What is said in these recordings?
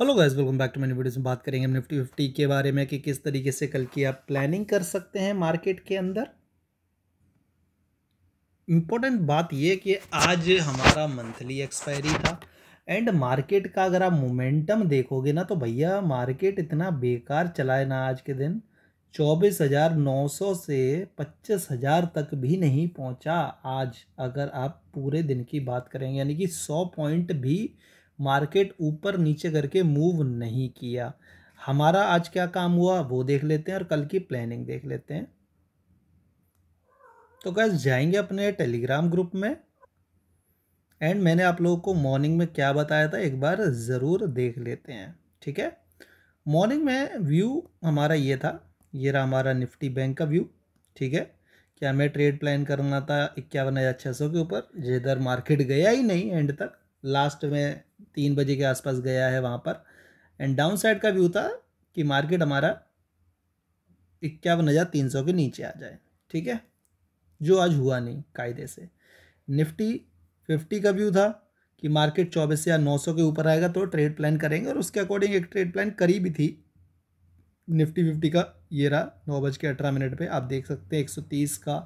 hello guys welcome back to मैंने videos में बात करेंगे निफ्टी फिफ्टी के बारे में कि किस तरीके से कल की आप प्लानिंग कर सकते हैं मार्केट के अंदर इम्पोर्टेंट बात यह कि आज हमारा मंथली एक्सपायरी था एंड मार्केट का अगर आप मोमेंटम देखोगे ना तो भैया मार्केट इतना बेकार चला है ना आज के दिन चौबीस हज़ार नौ सौ से पच्चीस हज़ार तक भी नहीं पहुंचा आज अगर आप पूरे दिन की बात करेंगे यानी कि सौ पॉइंट भी मार्केट ऊपर नीचे करके मूव नहीं किया हमारा आज क्या काम हुआ वो देख लेते हैं और कल की प्लानिंग देख लेते हैं तो कैसे जाएंगे अपने टेलीग्राम ग्रुप में एंड मैंने आप लोगों को मॉर्निंग में क्या बताया था एक बार ज़रूर देख लेते हैं ठीक है मॉर्निंग में व्यू हमारा ये था ये रहा हमारा निफ्टी बैंक का व्यू ठीक है क्या हमें ट्रेड प्लान करना था इक्यावन हज़ार छः सौ के ऊपर जिधर मार्केट गया ही नहीं एंड तक लास्ट में तीन बजे के आसपास गया है वहाँ पर एंड डाउन साइड का व्यू था कि मार्केट हमारा इक्यावन हज़ार तीन सौ के नीचे आ जाए ठीक है जो आज हुआ नहीं कायदे से निफ्टी फिफ्टी का व्यू था कि मार्केट चौबीस हज़ार नौ सौ के ऊपर आएगा तो ट्रेड प्लान करेंगे और उसके अकॉर्डिंग एक ट्रेड प्लान करी भी थी निफ्टी फिफ्टी का ये रहा नौ बज के अठारह मिनट पर आप देख सकते हैं एक सौ तीस का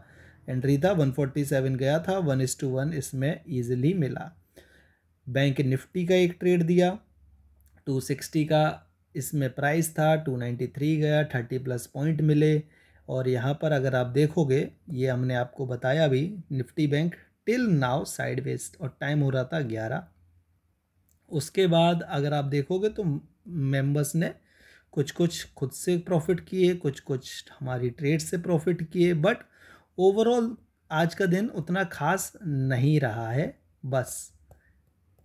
एंट्री था वन फोर्टी सेवन गया था वन इस टू वन इसमें ईजिली मिला बैंक निफ्टी का एक ट्रेड दिया 260 का इसमें प्राइस था 293 गया 30 प्लस पॉइंट मिले और यहाँ पर अगर आप देखोगे ये हमने आपको बताया भी Nifty bank till now sideways और टाइम हो रहा था ग्यारह उसके बाद अगर आप देखोगे तो मेंबर्स ने कुछ कुछ खुद से प्रॉफिट किए कुछ कुछ हमारी ट्रेड से प्रॉफिट किए बट ओवरऑल आज का दिन उतना खास नहीं रहा है बस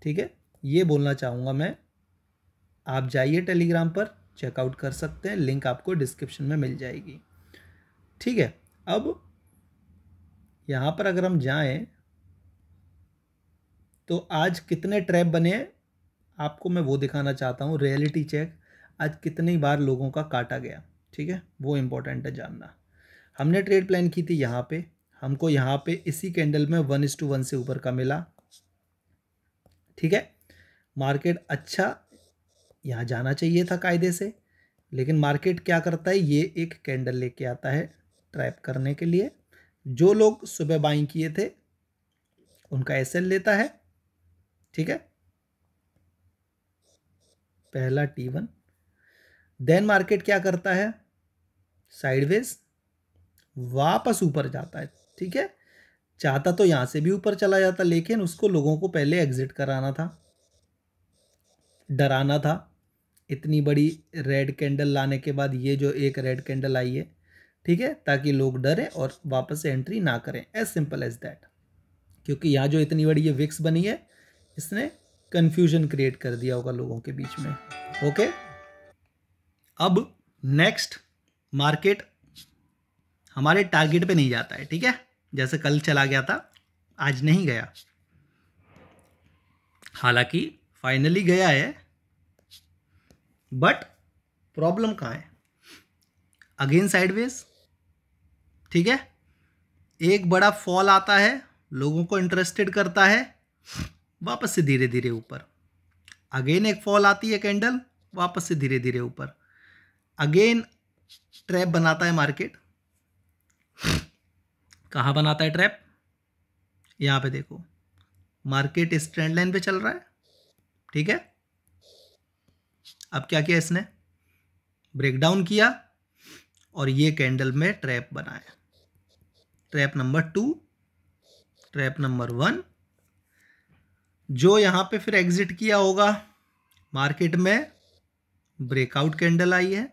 ठीक है ये बोलना चाहूँगा मैं आप जाइए टेलीग्राम पर चेकआउट कर सकते हैं लिंक आपको डिस्क्रिप्शन में मिल जाएगी ठीक है अब यहाँ पर अगर हम जाएं तो आज कितने ट्रैप बने हैं आपको मैं वो दिखाना चाहता हूँ रियलिटी चेक आज कितनी बार लोगों का काटा गया ठीक है वो इम्पोर्टेंट है जानना हमने ट्रेड प्लान की थी यहाँ पे हमको यहाँ पे इसी कैंडल में वन इस टू वन से ऊपर का मिला ठीक है मार्केट अच्छा यहाँ जाना चाहिए था कायदे से लेकिन मार्केट क्या करता है ये एक कैंडल लेके आता है ट्रैप करने के लिए जो लोग सुबह बाइंग किए थे उनका एस लेता है ठीक है पहला टी वन देन मार्केट क्या करता है साइडवेज वापस ऊपर जाता है ठीक है चाहता तो यहाँ से भी ऊपर चला जाता लेकिन उसको लोगों को पहले एग्ज़िट कराना था डराना था इतनी बड़ी रेड कैंडल लाने के बाद ये जो एक रेड कैंडल आई है ठीक है ताकि लोग डरें और वापस से एंट्री ना करें एज सिंपल एज दैट क्योंकि यहाँ जो इतनी बड़ी ये विक्स बनी है इसने कन्फ्यूजन क्रिएट कर दिया होगा लोगों के बीच में ओके अब नेक्स्ट मार्केट हमारे टारगेट पे नहीं जाता है ठीक है जैसे कल चला गया था आज नहीं गया हालांकि फाइनली गया है बट प्रॉब्लम कहाँ है अगेन साइडवेज ठीक है एक बड़ा फॉल आता है लोगों को इंटरेस्टेड करता है वापस से धीरे धीरे ऊपर अगेन एक फॉल आती है कैंडल वापस से धीरे धीरे ऊपर अगेन ट्रैप बनाता है मार्केट कहाँ बनाता है ट्रैप यहाँ पे देखो मार्केट इस ट्रेंड लाइन पे चल रहा है ठीक है अब क्या किया इसने ब्रेकडाउन किया और ये कैंडल में ट्रैप बनाया trap number two trap number one जो यहाँ पे फिर एग्जिट किया होगा मार्केट में ब्रेकआउट कैंडल आई है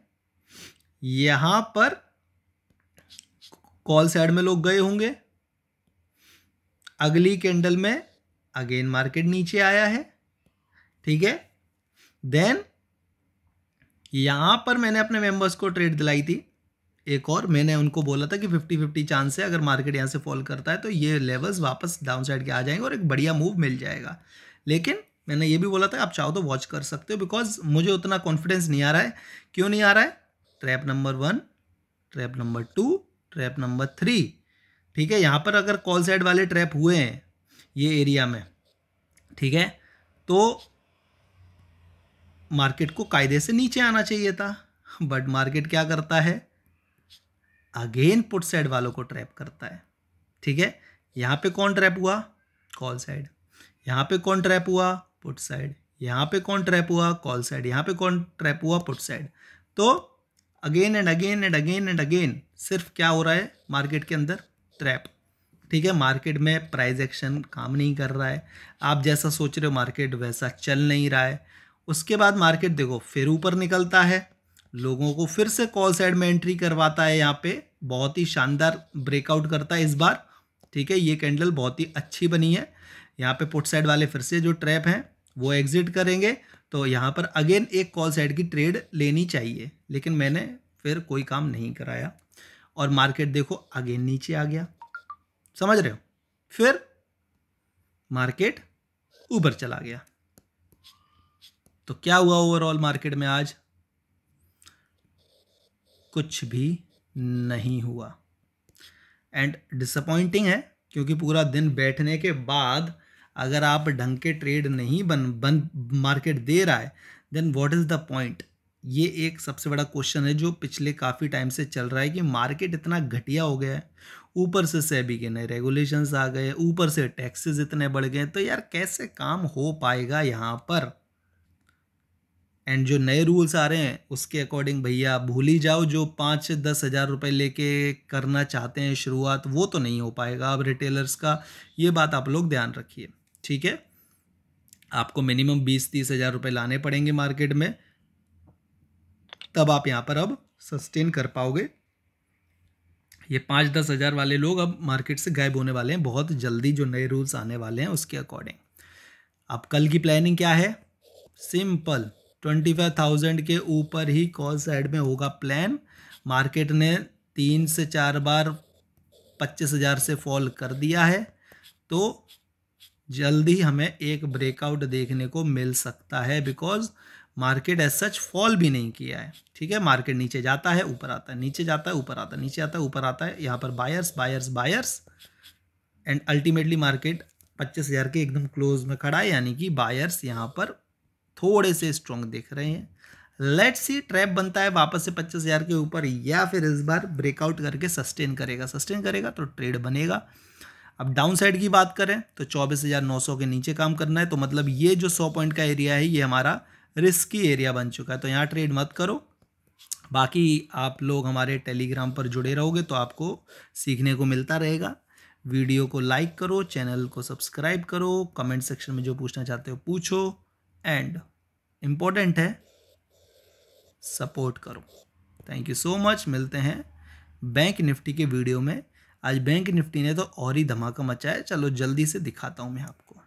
यहाँ पर कॉल साइड में लोग गए होंगे अगली कैंडल में अगेन मार्केट नीचे आया है ठीक है देन यहां पर मैंने अपने मेंबर्स को ट्रेड दिलाई थी एक और मैंने उनको बोला था कि फिफ्टी फिफ्टी चांस है अगर मार्केट यहां से फॉल करता है तो ये लेवल्स वापस डाउन साइड के आ जाएंगे और एक बढ़िया मूव मिल जाएगा लेकिन मैंने ये भी बोला था आप चाहो तो वॉच कर सकते हो बिकॉज मुझे उतना कॉन्फिडेंस नहीं आ रहा है क्यों नहीं आ रहा है trap number one trap number two trap number three ठीक है यहाँ पर अगर कॉल साइड वाले ट्रैप हुए हैं ये एरिया में ठीक है तो मार्केट को कायदे से नीचे आना चाहिए था बट मार्केट क्या करता है अगेन पुट साइड वालों को ट्रैप करता है ठीक है यहाँ पे कौन ट्रैप हुआ कॉल साइड यहाँ पे कौन ट्रैप हुआ पुट साइड यहाँ पे कौन ट्रैप हुआ कॉल साइड यहाँ पे कौन ट्रैप हुआ पुट साइड तो again and again and again and again सिर्फ क्या हो रहा है मार्केट के अंदर ट्रैप ठीक है मार्केट में प्राइज एक्शन काम नहीं कर रहा है आप जैसा सोच रहे हो मार्केट वैसा चल नहीं रहा है उसके बाद मार्केट देखो फिर ऊपर निकलता है लोगों को फिर से कॉल साइड में एंट्री करवाता है यहाँ पे बहुत ही शानदार ब्रेकआउट करता है इस बार ठीक है ये कैंडल बहुत ही अच्छी बनी है यहाँ पे पुट साइड वाले फिर से जो ट्रैप हैं वो एग्ज़िट करेंगे तो यहाँ पर अगेन एक कॉल साइड की ट्रेड लेनी चाहिए लेकिन मैंने फिर कोई काम नहीं कराया और मार्केट देखो अगेन नीचे आ गया समझ रहे हो फिर मार्केट ऊपर चला गया तो क्या हुआ ओवरऑल मार्केट में आज कुछ भी नहीं हुआ एंड डिसअपॉइंटिंग है क्योंकि पूरा दिन बैठने के बाद अगर आप ढंग के ट्रेड नहीं बन बन मार्केट दे रहा है then what is the point ये एक सबसे बड़ा क्वेश्चन है जो पिछले काफ़ी टाइम से चल रहा है कि मार्केट इतना घटिया हो गया है ऊपर से सेबी के नए रेगुलेशंस आ गए ऊपर से टैक्सेस इतने बढ़ गए तो यार कैसे काम हो पाएगा यहाँ पर एंड जो नए रूल्स आ रहे हैं उसके अकॉर्डिंग भैया भूल ही जाओ जो पाँच दस हज़ार रुपये लेके करना चाहते हैं शुरुआत वो तो नहीं हो पाएगा अब रिटेलर्स का ये बात आप लोग ध्यान रखिए ठीक है आपको मिनिमम बीस तीस हज़ार रुपए लाने पड़ेंगे मार्केट में तब आप यहां पर अब सस्टेन कर पाओगे ये पांच दस हज़ार वाले लोग अब मार्केट से गायब होने वाले हैं बहुत जल्दी जो नए रूल्स आने वाले हैं उसके अकॉर्डिंग अब कल की प्लानिंग क्या है सिंपल ट्वेंटी फाइव थाउजेंड के ऊपर ही कॉल साइड में होगा प्लान मार्केट ने तीन से चार बार पच्चीस हज़ार से फॉल कर दिया है तो जल्दी हमें एक ब्रेकआउट देखने को मिल सकता है because market as such fall भी नहीं किया है ठीक है मार्केट नीचे जाता है ऊपर आता है नीचे जाता है ऊपर आता है नीचे आता है ऊपर आता है यहाँ पर buyers buyers buyers and ultimately market पच्चीस हज़ार के एकदम क्लोज में खड़ा है यानी कि बायर्स यहाँ पर थोड़े से स्ट्रॉन्ग देख रहे हैं लेट सी ट्रैप बनता है वापस से पच्चीस हज़ार के ऊपर या फिर इस बार ब्रेकआउट करके सस्टेन करेगा सस्टेन करेगा तो ट्रेड बनेगा अब डाउन साइड की बात करें तो 24,900 के नीचे काम करना है तो मतलब ये जो 100 पॉइंट का एरिया है ये हमारा रिस्की एरिया बन चुका है तो यहाँ ट्रेड मत करो बाकी आप लोग हमारे टेलीग्राम पर जुड़े रहोगे तो आपको सीखने को मिलता रहेगा वीडियो को लाइक करो चैनल को सब्सक्राइब करो कमेंट सेक्शन में जो पूछना चाहते हो पूछो एंड इम्पोर्टेंट है सपोर्ट करो थैंक यू सो मच मिलते हैं बैंक निफ्टी के वीडियो में आज बैंक निफ्टी ने तो और ही धमाका मचाया चलो जल्दी से दिखाता हूँ मैं आपको